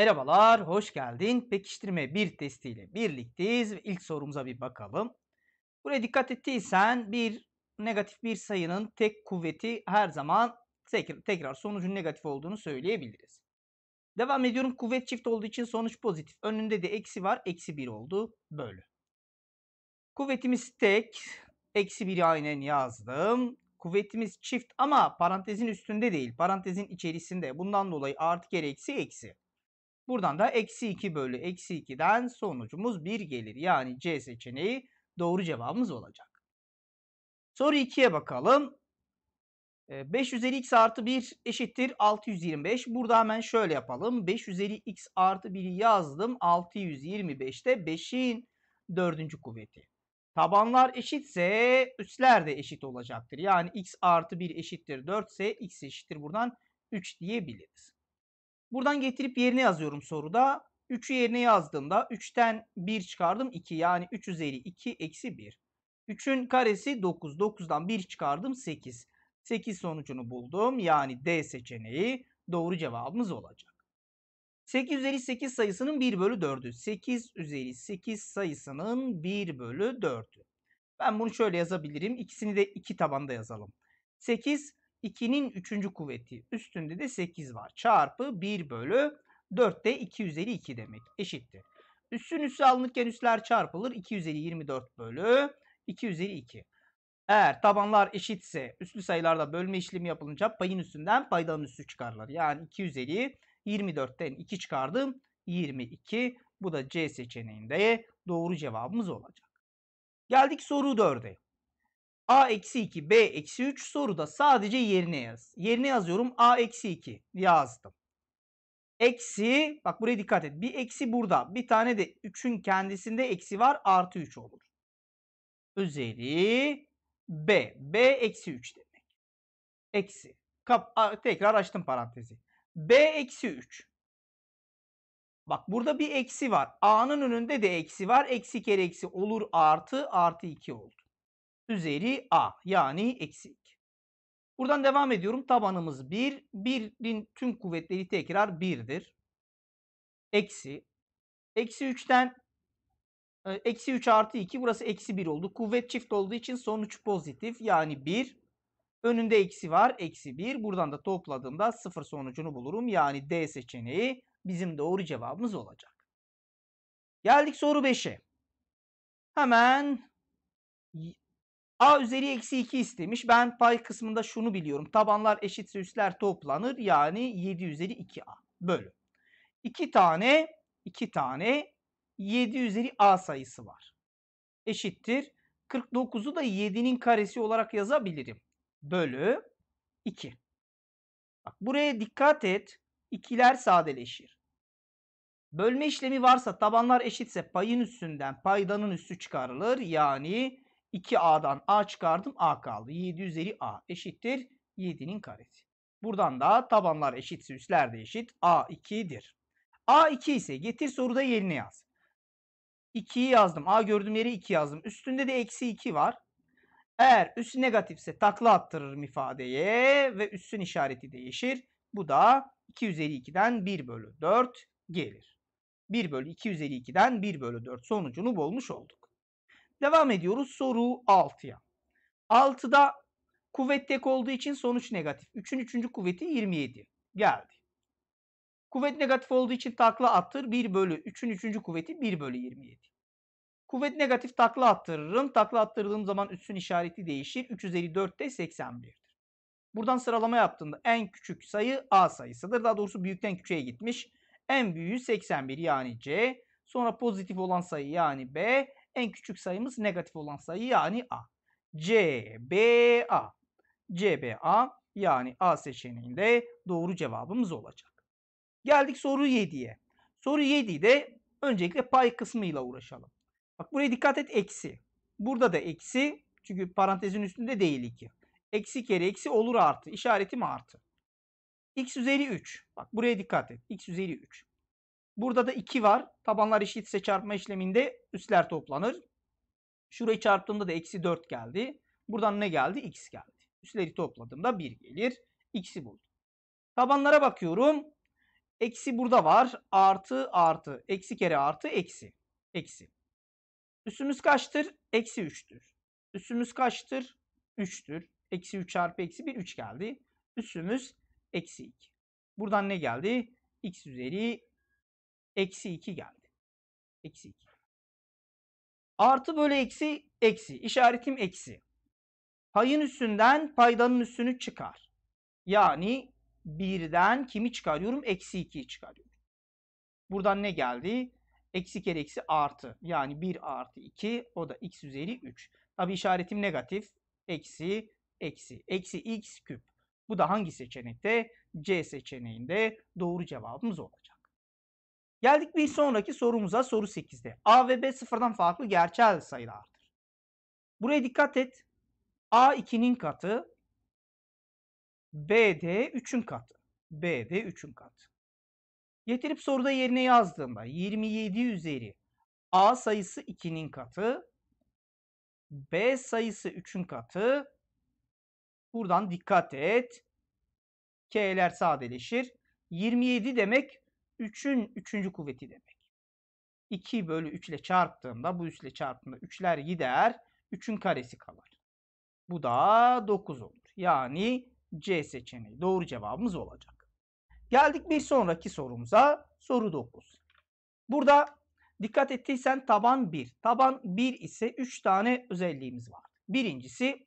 Merhabalar, hoş geldin. Pekiştirme bir testiyle birlikteyiz İlk sorumuza bir bakalım. Buraya dikkat ettiysen bir negatif bir sayının tek kuvveti her zaman tekrar, sonucun negatif olduğunu söyleyebiliriz. Devam ediyorum. Kuvvet çift olduğu için sonuç pozitif. Önünde de eksi var. Eksi 1 oldu. Bölü. Kuvvetimiz tek. Eksi 1'i aynen yazdım. Kuvvetimiz çift ama parantezin üstünde değil. Parantezin içerisinde. Bundan dolayı artı kere eksi eksi. Buradan da eksi 2 bölü eksi 2'den sonucumuz 1 gelir. Yani C seçeneği doğru cevabımız olacak. Soru 2'ye bakalım. 5 ee, üzeri x artı 1 eşittir 625. Burada hemen şöyle yapalım. 5 üzeri x artı 1'i yazdım. 625'te 5'in 4. kuvveti. Tabanlar eşitse üstler de eşit olacaktır. Yani x artı 1 eşittir 4 ise x eşittir buradan 3 diyebiliriz. Buradan getirip yerine yazıyorum soruda. 3'ü yerine yazdığımda 3'ten 1 çıkardım 2 yani 3 üzeri 2 eksi 1. 3'ün karesi 9. 9'dan 1 çıkardım 8. 8 sonucunu buldum. Yani D seçeneği doğru cevabımız olacak. 8 üzeri 8 sayısının 1 bölü 4'ü. 8 üzeri 8 sayısının 1 bölü 4'ü. Ben bunu şöyle yazabilirim. İkisini de 2 tabanda yazalım. 8 2'nin 3. kuvveti üstünde de 8 var. Çarpı 1 bölü 4 de 252 demek eşittir. Üssün üssü alınırken üsler çarpılır. 2 24 bölü 252. Eğer tabanlar eşitse üslü sayılarda bölme işlemi yapılınca payın üstünden paydanın üssü çıkarlar. Yani 2 üzeri 24'ten 2 çıkardım. 22. Bu da C seçeneğinde doğru cevabımız olacak. Geldik soru 4'e. A-2, eksi B-3 eksi soruda sadece yerine yaz. Yerine yazıyorum A-2 eksi yazdım. Eksi, bak buraya dikkat et. Bir eksi burada. Bir tane de 3'ün kendisinde eksi var. Artı 3 olur. Üzeri B. B eksi 3 demek. Eksi. Kap A, tekrar açtım parantezi. B eksi 3. Bak burada bir eksi var. A'nın önünde de eksi var. Eksi kere eksi olur artı. Artı 2 olur üzeri a yani eksik. Buradan devam ediyorum. Tabanımız 1. 1'in tüm kuvvetleri tekrar 1'dir. Eksi. Eksi 3'ten e, eksi 3 artı 2 burası eksi 1 oldu. Kuvvet çift olduğu için sonuç pozitif yani 1. Önünde eksi var eksi 1. Buradan da topladığımda 0 sonucunu bulurum. Yani D seçeneği bizim doğru cevabımız olacak. Geldik soru 5'e. Hemen A üzeri eksi 2 istemiş. Ben pay kısmında şunu biliyorum. Tabanlar eşitse üstler toplanır. Yani 7 üzeri 2A bölü. 2 tane 2 tane 7 üzeri A sayısı var. Eşittir. 49'u da 7'nin karesi olarak yazabilirim. Bölü 2. Bak buraya dikkat et. İkiler sadeleşir. Bölme işlemi varsa tabanlar eşitse payın üstünden paydanın üstü çıkarılır. Yani 2A'dan A çıkardım A kaldı. 7 üzeri A eşittir 7'nin karesi. Buradan da tabanlar eşitse üsler de eşit A 2'dir. A 2 ise getir soruda yerine yaz. 2'yi yazdım. A gördüğüm yere 2 yazdım. Üstünde de eksi 2 var. Eğer üssü negatifse takla attırırım ifadeye ve üssün işareti değişir. Bu da 2 üzeri 2'den 1 bölü 4 gelir. 1 bölü 2 üzeri 2'den 1 bölü 4 sonucunu bulmuş olduk. Devam ediyoruz soru 6'ya. 6'da kuvvet tek olduğu için sonuç negatif. 3'ün 3. kuvveti 27 geldi. Kuvvet negatif olduğu için takla attır 1 bölü 3'ün 3. kuvveti 1 bölü 27. Kuvvet negatif takla attırırım. Takla attırdığım zaman üstün işareti değişir. 3 üzeri 4 de 81'dir. Buradan sıralama yaptığında en küçük sayı A sayısıdır. Daha doğrusu büyükten küçüğe gitmiş. En büyüğü 81 yani C. Sonra pozitif olan sayı yani B. En küçük sayımız negatif olan sayı yani A. CBA. CBA yani A seçeneğinde doğru cevabımız olacak. Geldik soru 7'ye. Soru 7'de öncelikle pay kısmıyla uğraşalım. Bak buraya dikkat et eksi. Burada da eksi çünkü parantezin üstünde değil 2. Eksi kere eksi olur artı. İşareti mi artı. X üzeri 3. Bak buraya dikkat et. X üzeri 3. Burada da 2 var. Tabanlar eşitse çarpma işleminde üstler toplanır. Şurayı çarptığımda da eksi 4 geldi. Buradan ne geldi? X geldi. Üstleri topladığımda 1 gelir. X'i buldum. Tabanlara bakıyorum. Eksi burada var. Artı artı. Eksi kere artı eksi. Eksi. Üssümüz kaçtır? Eksi 3'tür. Üssümüz kaçtır? 3'tür. Eksi 3 çarpı eksi 1 3 geldi. Üssümüz eksi 2. Buradan ne geldi? X üzeri eksi 2 geldi. Eksi 2. Artı bölü eksi eksi. İşaretim eksi. Payın üstünden paydanın üstünü çıkar. Yani birden kimi çıkarıyorum? Eksi 2'yi çıkarıyorum. Buradan ne geldi? Eksi kere eksi artı. Yani 1 artı 2 o da x üzeri 3. Tabi işaretim negatif. Eksi, eksi. Eksi x küp. Bu da hangi seçenekte? C seçeneğinde doğru cevabımız olacak. Geldik bir sonraki sorumuza soru 8'de. A ve B sıfırdan farklı gerçel sayılardır. Buraya dikkat et. A 2'nin katı, B de 3'ün katı. B de 3'ün katı. Getirip soruda yerine yazdığında 27 üzeri A sayısı 2'nin katı, B sayısı 3'ün katı. Buradan dikkat et. K'ler sadeleşir. 27 demek 3'ün 3. kuvveti demek. 2 bölü 3 ile çarptığımda bu 3 ile çarptığımda 3'ler gider. 3'ün karesi kalır. Bu da 9 olur. Yani C seçeneği doğru cevabımız olacak. Geldik bir sonraki sorumuza. Soru 9. Burada dikkat ettiysen taban 1. Taban 1 ise 3 tane özelliğimiz var. Birincisi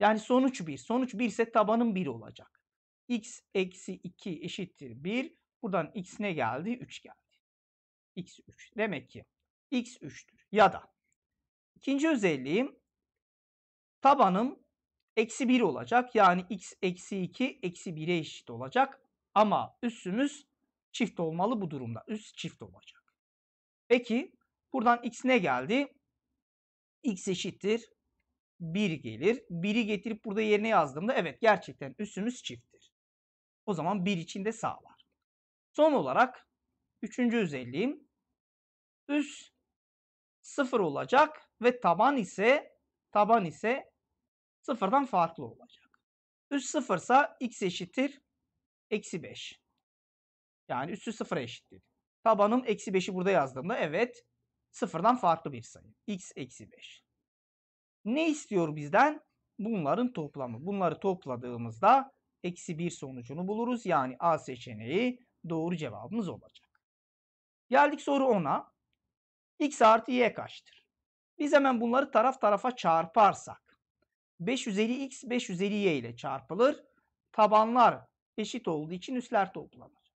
yani sonuç 1. Sonuç 1 ise tabanın 1 olacak. x eksi 2 eşittir 1. Buradan x ne geldi? 3 geldi. x3. Demek ki x3'tür. Ya da ikinci özelliğim tabanım eksi 1 olacak. Yani x eksi 2 eksi 1'e eşit olacak. Ama üssümüz çift olmalı bu durumda. Üst çift olacak. Peki buradan x ne geldi? x eşittir 1 gelir. 1'i getirip burada yerine yazdığımda evet gerçekten üssümüz çifttir. O zaman 1 içinde de sağlar. Son olarak üçüncü özelliğim üst sıfır olacak ve taban ise taban ise sıfırdan farklı olacak. Üst sıfırsa x eşittir eksi 5. Yani üstü sıfıra eşittir. Tabanım eksi 5'i burada yazdığımda evet sıfırdan farklı bir sayı. x eksi 5. Ne istiyor bizden? Bunların toplamı. Bunları topladığımızda eksi 1 sonucunu buluruz. Yani A seçeneği doğru cevabımız olacak. Geldik soru 10'a. X artı Y kaçtır? Biz hemen bunları taraf tarafa çarparsak. 5 üzeri X 5 üzeri Y ile çarpılır. Tabanlar eşit olduğu için üsler toplanır.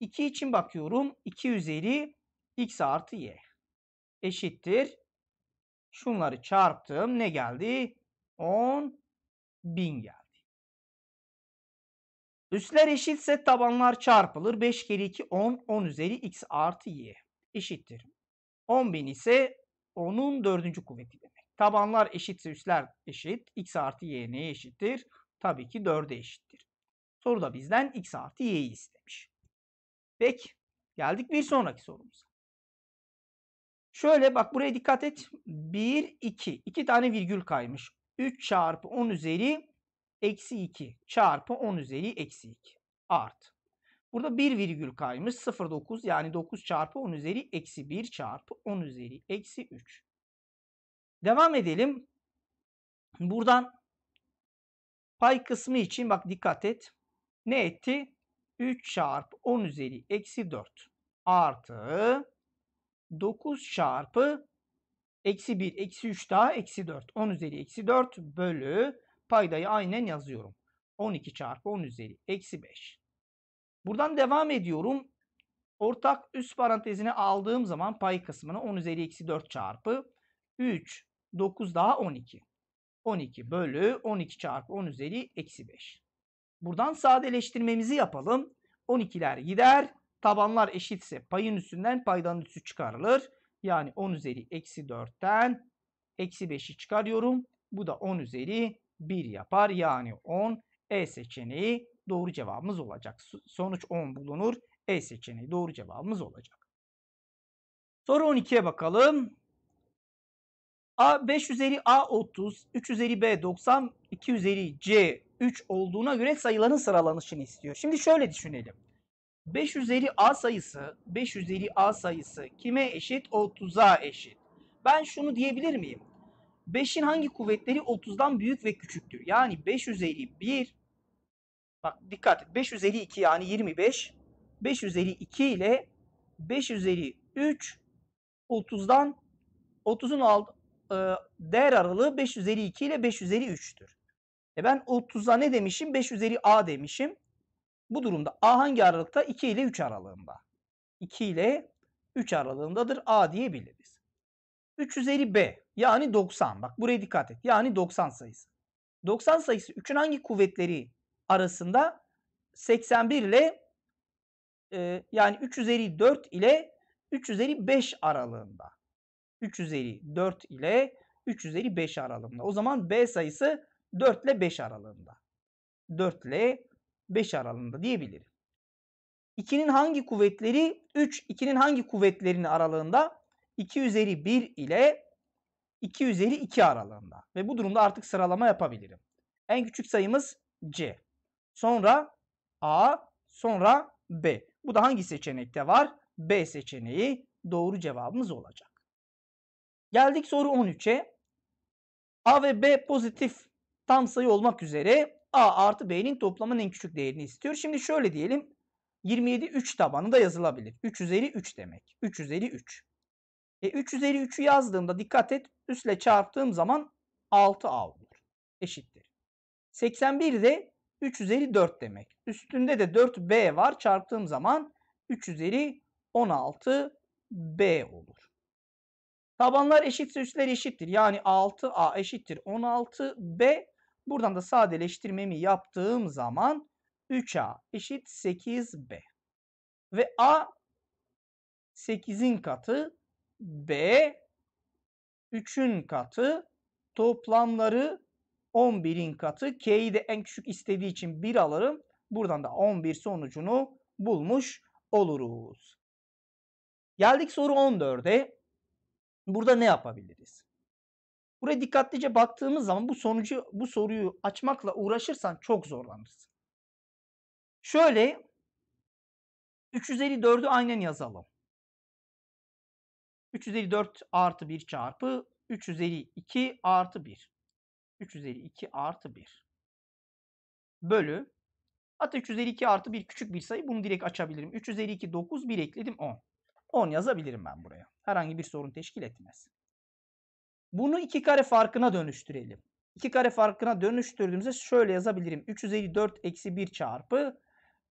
2 için bakıyorum. 2 üzeri X artı Y eşittir. Şunları çarptım. Ne geldi? 10 bin geldi. Üstler eşitse tabanlar çarpılır. 5 kere 2 10. 10 üzeri x artı y eşittir. 10.000 ise 10'un dördüncü kuvveti demek. Tabanlar eşitse üstler eşit. x artı y neye eşittir? Tabii ki 4'e eşittir. Soruda bizden x artı y'yi istemiş. Peki geldik bir sonraki sorumuza. Şöyle bak buraya dikkat et. 1, 2. 2 tane virgül kaymış. 3 çarpı 10 üzeri eksi 2 çarpı 10 üzeri eksi 2 art. Burada 1 virgül kaymış 0,9 yani 9 çarpı 10 üzeri eksi 1 çarpı 10 üzeri eksi 3. Devam edelim. Buradan pay kısmı için bak dikkat et. Ne etti? 3 çarpı 10 üzeri eksi 4 artı 9 çarpı eksi 1 eksi 3 daha eksi 4 10 üzeri eksi 4 bölü Paydayı aynen yazıyorum. 12 çarpı 10 üzeri eksi 5. Buradan devam ediyorum. Ortak üst parantezine aldığım zaman pay kısmını 10 üzeri eksi 4 çarpı 3, 9 daha 12. 12 bölü 12 çarpı 10 üzeri eksi 5. Buradan sadeleştirmemizi yapalım. 12'ler gider. Tabanlar eşitse payın üstünden paydanın üstü çıkarılır. Yani 10 üzeri eksi 4'ten eksi 5'i çıkarıyorum. Bu da 10 üzeri 1 yapar. Yani 10 E seçeneği doğru cevabımız olacak. Sonuç 10 bulunur. E seçeneği doğru cevabımız olacak. Soru 12'ye bakalım. A 5 üzeri A 30, 3 üzeri B 90, 2 üzeri C 3 olduğuna göre sayıların sıralanışını istiyor. Şimdi şöyle düşünelim. 5 üzeri A sayısı, 5 üzeri A sayısı kime eşit? 30'a eşit. Ben şunu diyebilir miyim? 5'in hangi kuvvetleri 30'dan büyük ve küçüktür? Yani 5 üzeri 1 bak dikkat 5 üzeri 2 yani 25 5 üzeri 2 ile 5 üzeri 3 30'dan 30'un alt, e, değer aralığı 5 üzeri 2 ile 5 üzeri 3'tür. E ben 30'a ne demişim? 5 üzeri A demişim. Bu durumda A hangi aralıkta? 2 ile 3 aralığında. 2 ile 3 aralığındadır A diyebiliriz. 350 üzeri b yani 90. Bak buraya dikkat et. Yani 90 sayısı. 90 sayısı 3'ün hangi kuvvetleri arasında? 81 ile e, yani 354 ile 355 aralığında. 354 ile 355 aralığında. O zaman b sayısı 4 ile 5 aralığında. 4 ile 5 aralığında diyebilirim. 2'nin hangi kuvvetleri 3, 2'nin hangi kuvvetlerini aralığında? 2 üzeri 1 ile 2 üzeri 2 aralığında. Ve bu durumda artık sıralama yapabilirim. En küçük sayımız C. Sonra A, sonra B. Bu da hangi seçenekte var? B seçeneği doğru cevabımız olacak. Geldik soru 13'e. A ve B pozitif tam sayı olmak üzere A artı B'nin toplamının en küçük değerini istiyor. Şimdi şöyle diyelim. 27 3 tabanı da yazılabilir. 3 üzeri 3 demek. 3 üzeri 3. E 3 üzeri 3'ü yazdığımda dikkat et üstle çarptığım zaman 6 A olur. Eşittir. 81 de 3 üzeri 4 demek. Üstünde de 4B var. Çarptığım zaman 3 üzeri 16B olur. Tabanlar eşitse üstler eşittir. Yani 6A eşittir 16B. Buradan da sadeleştirmemi yaptığım zaman 3A eşit 8B. Ve A 8'in katı B 3'ün katı toplamları 11'in katı. K'yi de en küçük istediği için 1 alırım. Buradan da 11 sonucunu bulmuş oluruz. Geldik soru 14'e. Burada ne yapabiliriz? Buraya dikkatlice baktığımız zaman bu sonucu bu soruyu açmakla uğraşırsan çok zorlanırsın. Şöyle 354'ü aynen yazalım. 354 artı 1 çarpı 352 artı 1. 352 artı 1. Bölü. Hatta 352 artı 1 küçük bir sayı. Bunu direkt açabilirim. 352 9 1 ekledim 10. 10 yazabilirim ben buraya. Herhangi bir sorun teşkil etmez. Bunu iki kare farkına dönüştürelim. İki kare farkına dönüştürdüğümüzde şöyle yazabilirim. 354 eksi 1 çarpı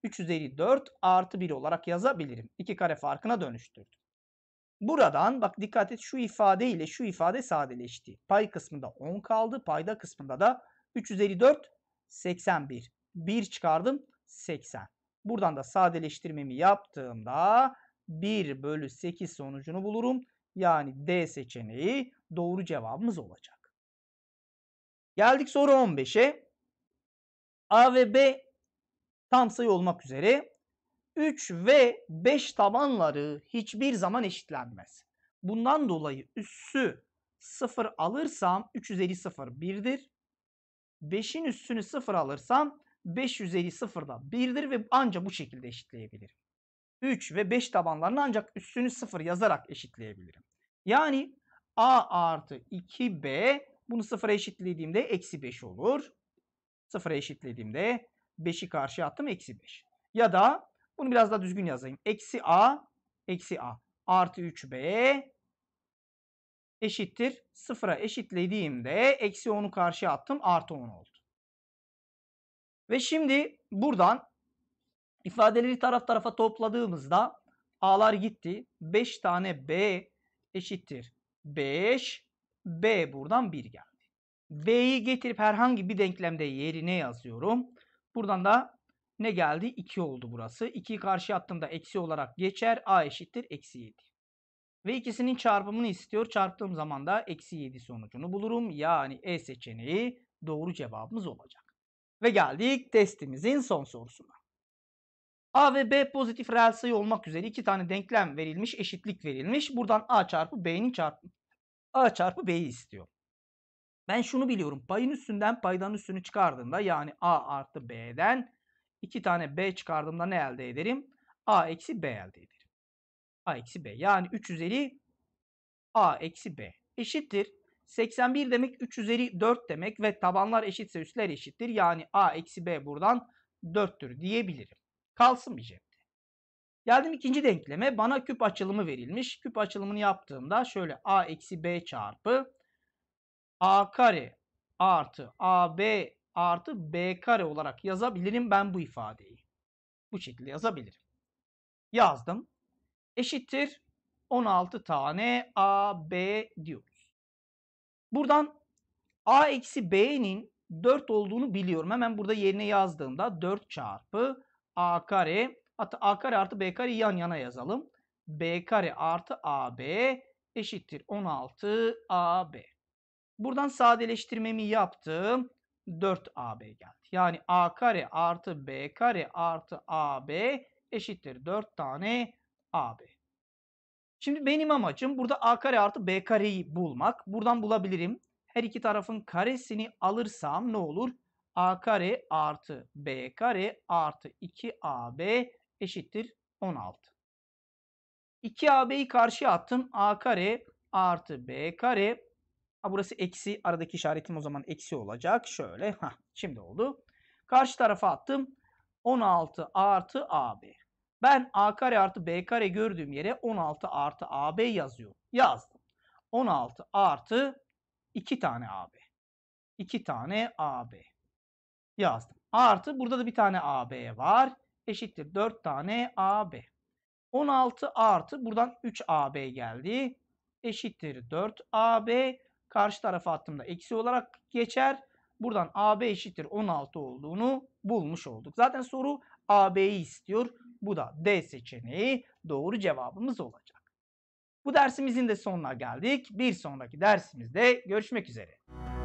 354 artı 1 olarak yazabilirim. İki kare farkına dönüştürdüm. Buradan bak dikkat et şu ifade ile şu ifade sadeleşti. Pay kısmında 10 kaldı. Payda kısmında da 354 81. 1 çıkardım 80. Buradan da sadeleştirmemi yaptığımda 1 bölü 8 sonucunu bulurum. Yani D seçeneği doğru cevabımız olacak. Geldik soru 15'e. A ve B tam sayı olmak üzere 3 ve 5 tabanları hiçbir zaman eşitlenmez. Bundan dolayı üssü 0 alırsam 350 0 1'dir. 5'in üssünü 0 alırsam 550 0 da 1'dir ve ancak bu şekilde eşitleyebilirim. 3 ve 5 tabanlarını ancak üssünü 0 yazarak eşitleyebilirim. Yani a artı 2b bunu 0'a eşitlediğimde eksi 5 olur. 0'a eşitlediğimde 5'i karşıya attım eksi 5. Ya da bunu biraz daha düzgün yazayım. Eksi a eksi a artı 3b eşittir. Sıfıra eşitlediğimde eksi 10'u karşıya attım. Artı 10 oldu. Ve şimdi buradan ifadeleri taraf tarafa topladığımızda a'lar gitti. 5 tane b eşittir. 5 b buradan 1 geldi. b'yi getirip herhangi bir denklemde yerine yazıyorum. Buradan da ne geldi? 2 oldu burası. 2'yi karşı attığımda eksi olarak geçer. A eşittir eksi 7. Ve ikisinin çarpımını istiyor. Çarptığım zaman da eksi 7 sonucunu bulurum. Yani E seçeneği doğru cevabımız olacak. Ve geldik testimizin son sorusuna. A ve B pozitif reel sayı olmak üzere iki tane denklem verilmiş, eşitlik verilmiş. Buradan A çarpı B'nin çarpımı. A çarpı B'yi istiyor. Ben şunu biliyorum. Payın üstünden paydan üstünü çıkardığımda yani A artı B'den 2 tane B çıkardığımda ne elde ederim? A eksi B elde ederim. A eksi B. Yani 3 üzeri A eksi B eşittir. 81 demek 3 üzeri 4 demek ve tabanlar eşitse üstler eşittir. Yani A eksi B buradan 4'tür diyebilirim. Kalsın bir cepte. Geldim ikinci denkleme. Bana küp açılımı verilmiş. Küp açılımını yaptığımda şöyle A eksi B çarpı A kare artı AB artı b kare olarak yazabilirim ben bu ifadeyi. Bu şekilde yazabilirim. Yazdım. Eşittir 16 tane a b diyoruz. Buradan a eksi b'nin 4 olduğunu biliyorum. Hemen burada yerine yazdığımda 4 çarpı a kare hatta a kare artı b kare yan yana yazalım. b kare artı a b eşittir 16 a b Buradan sadeleştirmemi yaptım. 4AB geldi. Yani A kare artı B kare artı AB eşittir 4 tane AB. Şimdi benim amacım burada A kare artı B kareyi bulmak. Buradan bulabilirim. Her iki tarafın karesini alırsam ne olur? A kare artı B kare artı 2AB eşittir 16. 2AB'yi karşıya attım. A kare artı B kare Ha, burası eksi. Aradaki işaretim o zaman eksi olacak. Şöyle. ha şimdi oldu. Karşı tarafa attım. 16 artı AB. Ben A kare artı B kare gördüğüm yere 16 artı AB yazıyorum. Yazdım. 16 artı 2 tane AB. 2 tane AB. Yazdım. Artı burada da bir tane AB var. Eşittir 4 tane AB. 16 artı buradan 3 AB geldi. Eşittir 4 AB karşı tarafa attığımda eksi olarak geçer. Buradan AB eşittir 16 olduğunu bulmuş olduk. Zaten soru AB'yi istiyor. Bu da D seçeneği doğru cevabımız olacak. Bu dersimizin de sonuna geldik. Bir sonraki dersimizde görüşmek üzere.